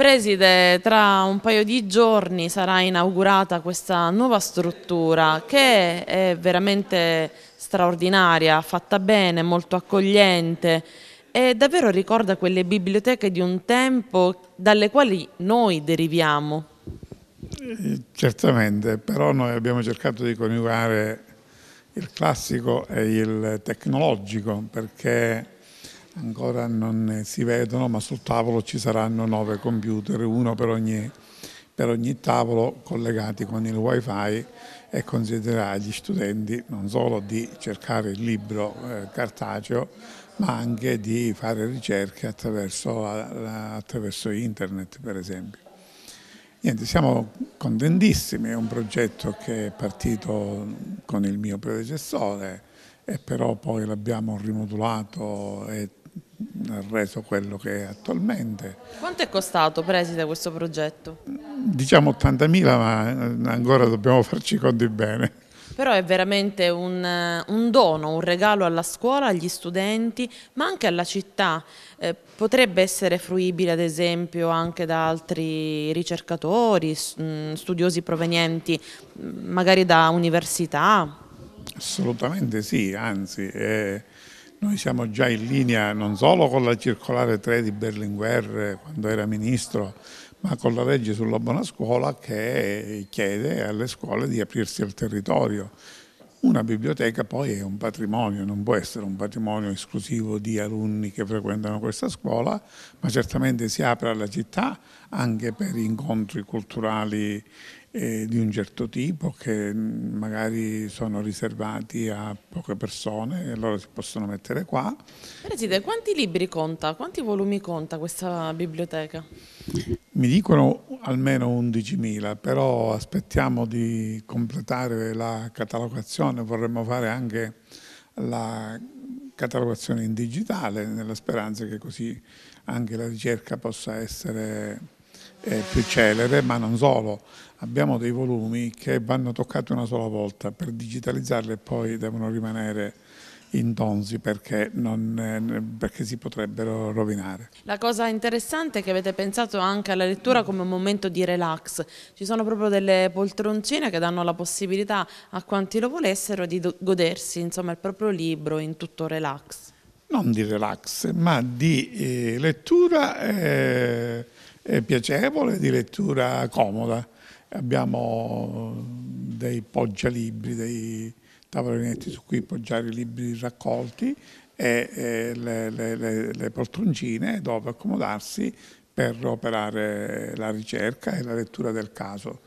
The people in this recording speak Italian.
Preside, tra un paio di giorni sarà inaugurata questa nuova struttura che è veramente straordinaria, fatta bene, molto accogliente e davvero ricorda quelle biblioteche di un tempo dalle quali noi deriviamo. Eh, certamente, però noi abbiamo cercato di coniugare il classico e il tecnologico perché ancora non si vedono, ma sul tavolo ci saranno nove computer, uno per ogni, per ogni tavolo collegati con il wifi e consiglierà agli studenti non solo di cercare il libro eh, cartaceo, ma anche di fare ricerche attraverso, attraverso internet per esempio. Niente, siamo contentissimi, è un progetto che è partito con il mio predecessore, e però poi l'abbiamo rimodulato e reso quello che è attualmente. Quanto è costato, Preside, questo progetto? Diciamo 80.000, ma eh, ancora dobbiamo farci i conti bene. Però è veramente un, eh, un, dono, un regalo alla scuola, agli studenti, ma anche alla città. Eh, potrebbe essere fruibile, ad esempio, anche da altri ricercatori, mm, studiosi provenienti mm, magari da università? Assolutamente sì, anzi... Eh noi siamo già in linea non solo con la circolare 3 di Berlinguer eh, quando era ministro, ma con la legge sulla buona scuola che chiede alle scuole di aprirsi al territorio. Una biblioteca poi è un patrimonio, non può essere un patrimonio esclusivo di alunni che frequentano questa scuola, ma certamente si apre alla città anche per incontri culturali eh, di un certo tipo che mm, magari sono riservati a poche persone e loro si possono mettere qua. Presidente, quanti libri conta, quanti volumi conta questa biblioteca? Mi dicono almeno 11.000, però aspettiamo di completare la catalogazione, vorremmo fare anche la catalogazione in digitale nella speranza che così anche la ricerca possa essere eh, più celere, ma non solo. Abbiamo dei volumi che vanno toccati una sola volta per digitalizzarli e poi devono rimanere intonsi perché, non, eh, perché si potrebbero rovinare. La cosa interessante è che avete pensato anche alla lettura come un momento di relax, ci sono proprio delle poltroncine che danno la possibilità a quanti lo volessero di godersi insomma, il proprio libro in tutto relax. Non di relax, ma di eh, lettura eh, eh, piacevole, di lettura comoda. Abbiamo dei poggialibri, dei tavolinetti su cui poggiare i libri raccolti e, e le, le, le, le poltroncine dove accomodarsi per operare la ricerca e la lettura del caso.